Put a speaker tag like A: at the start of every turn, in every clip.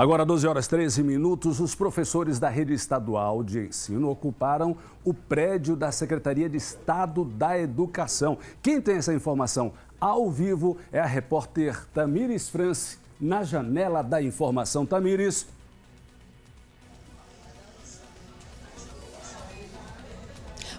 A: Agora, 12 horas 13 minutos, os professores da rede estadual de ensino ocuparam o prédio da Secretaria de Estado da Educação. Quem tem essa informação ao vivo é a repórter Tamires France, na janela da informação. Tamires,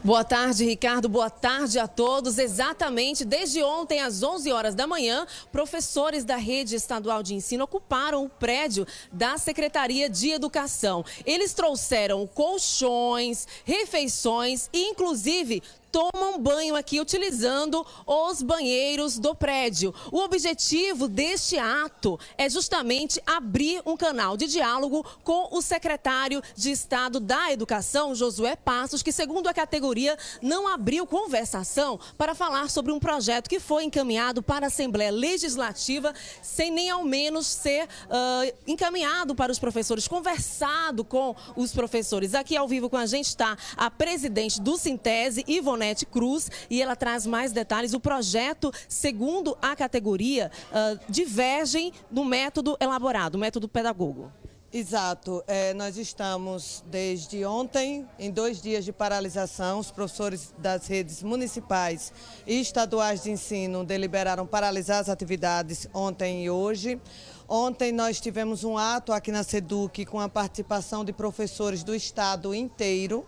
B: Boa tarde, Ricardo. Boa tarde a todos. Exatamente, desde ontem às 11 horas da manhã, professores da rede estadual de ensino ocuparam o prédio da Secretaria de Educação. Eles trouxeram colchões, refeições e, inclusive, tomam banho aqui utilizando os banheiros do prédio. O objetivo deste ato é justamente abrir um canal de diálogo com o secretário de Estado da Educação, Josué Passos, que, segundo a categoria, não abriu conversação para falar sobre um projeto que foi encaminhado para a Assembleia Legislativa sem nem ao menos ser uh, encaminhado para os professores, conversado com os professores. Aqui ao vivo com a gente está a presidente do Sintese, Ivone Ivonete Cruz e ela traz mais detalhes. O projeto, segundo a categoria, uh, divergem no método elaborado,
C: método pedagogo. Exato. É, nós estamos desde ontem em dois dias de paralisação. Os professores das redes municipais e estaduais de ensino deliberaram paralisar as atividades ontem e hoje. Ontem nós tivemos um ato aqui na SEDUC com a participação de professores do estado inteiro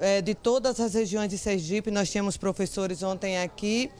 C: é, de todas as regiões de Sergipe, nós tínhamos professores ontem aqui.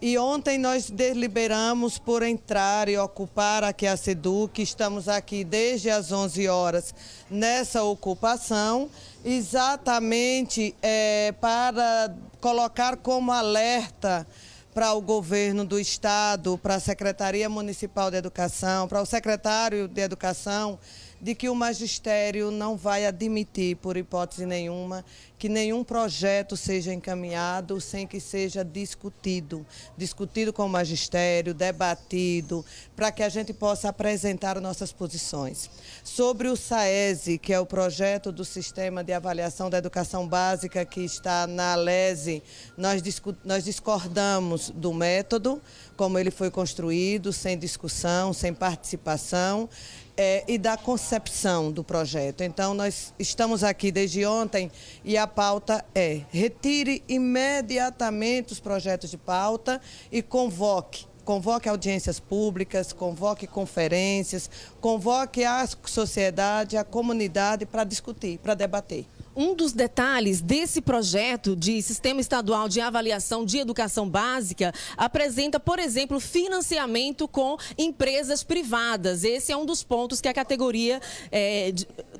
C: E ontem nós deliberamos por entrar e ocupar aqui a SEDUC. Estamos aqui desde as 11 horas nessa ocupação, exatamente é, para colocar como alerta para o governo do estado, para a Secretaria Municipal de Educação, para o secretário de Educação, de que o magistério não vai admitir, por hipótese nenhuma, que nenhum projeto seja encaminhado sem que seja discutido, discutido com o magistério, debatido, para que a gente possa apresentar nossas posições. Sobre o SAESE, que é o projeto do Sistema de Avaliação da Educação Básica que está na LESE, nós, nós discordamos do método, como ele foi construído, sem discussão, sem participação é, e da concepção do projeto. Então, nós estamos aqui desde ontem e a pauta é retire imediatamente os projetos de pauta e convoque. Convoque audiências públicas, convoque conferências, convoque a sociedade, a comunidade para discutir, para debater um dos detalhes
B: desse projeto de Sistema Estadual de Avaliação de Educação Básica apresenta, por exemplo, financiamento com empresas privadas. Esse é um dos pontos que a categoria é,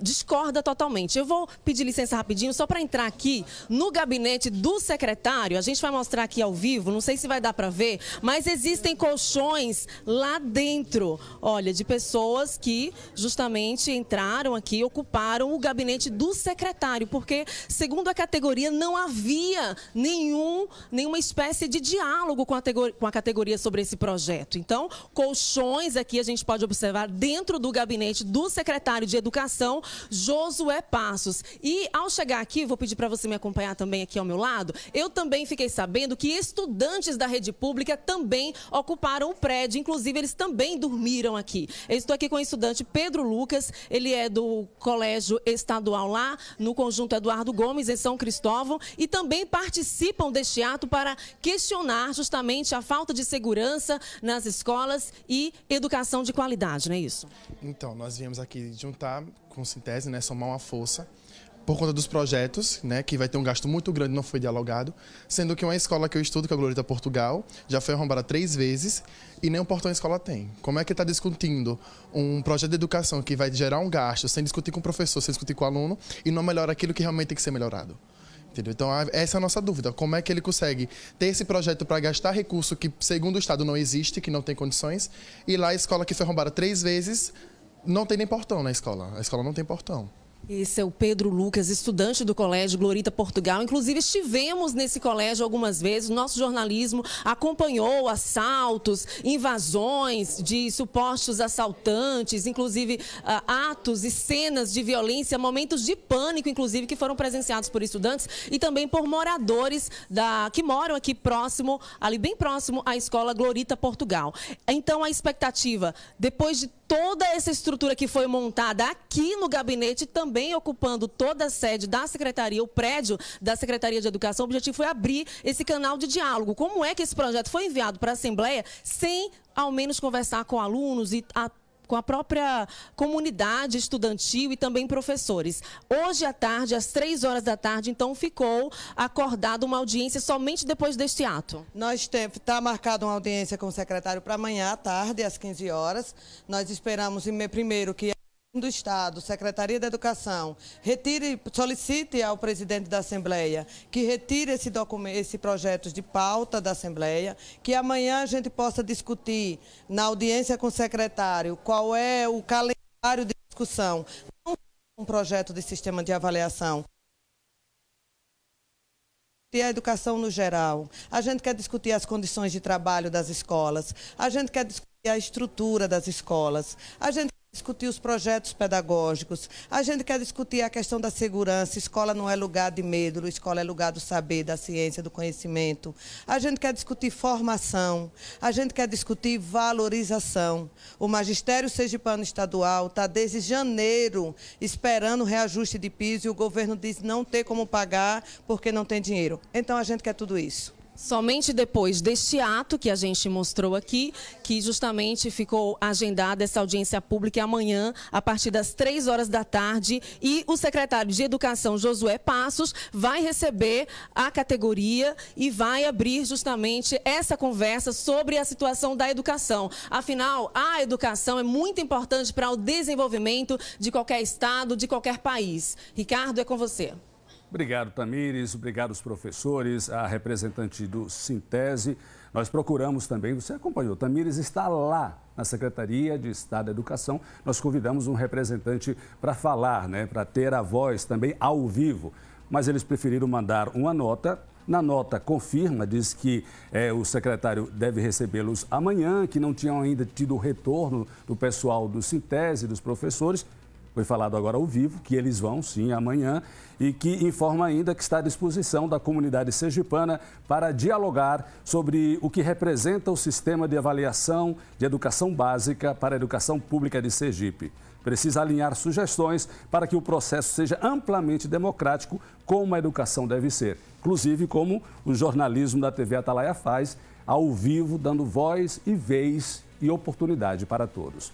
B: discorda totalmente. Eu vou pedir licença rapidinho só para entrar aqui no gabinete do secretário. A gente vai mostrar aqui ao vivo, não sei se vai dar para ver, mas existem colchões lá dentro, olha, de pessoas que justamente entraram aqui, ocuparam o gabinete do secretário, porque segundo a categoria não havia nenhum nenhuma espécie de diálogo com a categoria, com a categoria sobre esse projeto. Então, colchões aqui a gente pode observar dentro do gabinete do secretário de Educação Josué Passos. E ao chegar aqui, vou pedir para você me acompanhar também aqui ao meu lado. Eu também fiquei sabendo que estudantes da rede pública também ocuparam o prédio, inclusive eles também dormiram aqui. Eu estou aqui com o estudante Pedro Lucas, ele é do Colégio Estadual lá, no conjunto Eduardo Gomes, em São Cristóvão, e também participam deste ato para questionar justamente a falta de segurança nas escolas e educação de qualidade, não é isso? Então, nós viemos aqui juntar com Sintese, né, somar uma força por conta dos projetos, né, que vai ter um gasto muito grande, não foi dialogado, sendo que uma escola que eu estudo, que é a Glorita Portugal, já foi arrombada três vezes e nem um portão escola tem. Como é que está discutindo um projeto de educação que vai gerar um gasto, sem discutir com o professor, sem discutir com o aluno, e não melhora aquilo que realmente tem que ser melhorado? Entendeu? Então, essa é a nossa dúvida. Como é que ele consegue ter esse projeto para gastar recurso que, segundo o Estado, não existe, que não tem condições, e lá a escola que foi arrombada três vezes não tem nem portão na escola. A escola não tem portão. Esse é o Pedro Lucas, estudante do Colégio Glorita Portugal. Inclusive, estivemos nesse colégio algumas vezes. Nosso jornalismo acompanhou assaltos, invasões de supostos assaltantes, inclusive ah, atos e cenas de violência, momentos de pânico, inclusive, que foram presenciados por estudantes e também por moradores da, que moram aqui próximo, ali bem próximo à escola Glorita Portugal. Então, a expectativa, depois de toda essa estrutura que foi montada aqui no gabinete, também ocupando toda a sede da secretaria, o prédio da Secretaria de Educação, o objetivo foi abrir esse canal de diálogo. Como é que esse projeto foi enviado para a Assembleia sem ao menos conversar com alunos e a com a própria comunidade estudantil e também professores. Hoje à tarde, às três horas da tarde,
C: então ficou acordada uma audiência somente depois deste ato. Nós está marcada uma audiência com o secretário para amanhã à tarde, às 15 horas. Nós esperamos primeiro que do Estado, Secretaria da Educação, retire, solicite ao presidente da Assembleia que retire esse, documento, esse projeto de pauta da Assembleia, que amanhã a gente possa discutir na audiência com o secretário qual é o calendário de discussão. Não um projeto de sistema de avaliação. E a educação no geral. A gente quer discutir as condições de trabalho das escolas. A gente quer discutir a estrutura das escolas. A gente discutir os projetos pedagógicos, a gente quer discutir a questão da segurança, escola não é lugar de medo, escola é lugar do saber, da ciência, do conhecimento. A gente quer discutir formação, a gente quer discutir valorização. O Magistério Sergipano Estadual está desde janeiro esperando reajuste de piso e o governo diz não ter como pagar porque não tem dinheiro. Então a gente quer tudo isso. Somente depois deste ato que a
B: gente mostrou aqui, que justamente ficou agendada essa audiência pública amanhã, a partir das três horas da tarde, e o secretário de Educação, Josué Passos, vai receber a categoria e vai abrir justamente essa conversa sobre a situação da educação. Afinal, a educação é muito importante para o desenvolvimento de qualquer estado, de qualquer país. Ricardo, é com você.
A: Obrigado, Tamires. Obrigado os professores, a representante do Sintese. Nós procuramos também, você acompanhou, Tamires está lá na Secretaria de Estado da Educação. Nós convidamos um representante para falar, né, para ter a voz também ao vivo. Mas eles preferiram mandar uma nota na nota confirma, diz que é, o secretário deve recebê-los amanhã, que não tinham ainda tido retorno do pessoal do Sintese, dos professores, foi falado agora ao vivo que eles vão sim amanhã e que informa ainda que está à disposição da comunidade sergipana para dialogar sobre o que representa o sistema de avaliação de educação básica para a educação pública de Sergipe. Precisa alinhar sugestões para que o processo seja amplamente democrático, como a educação deve ser, inclusive como o jornalismo da TV Atalaia faz, ao vivo, dando voz e vez e oportunidade para todos.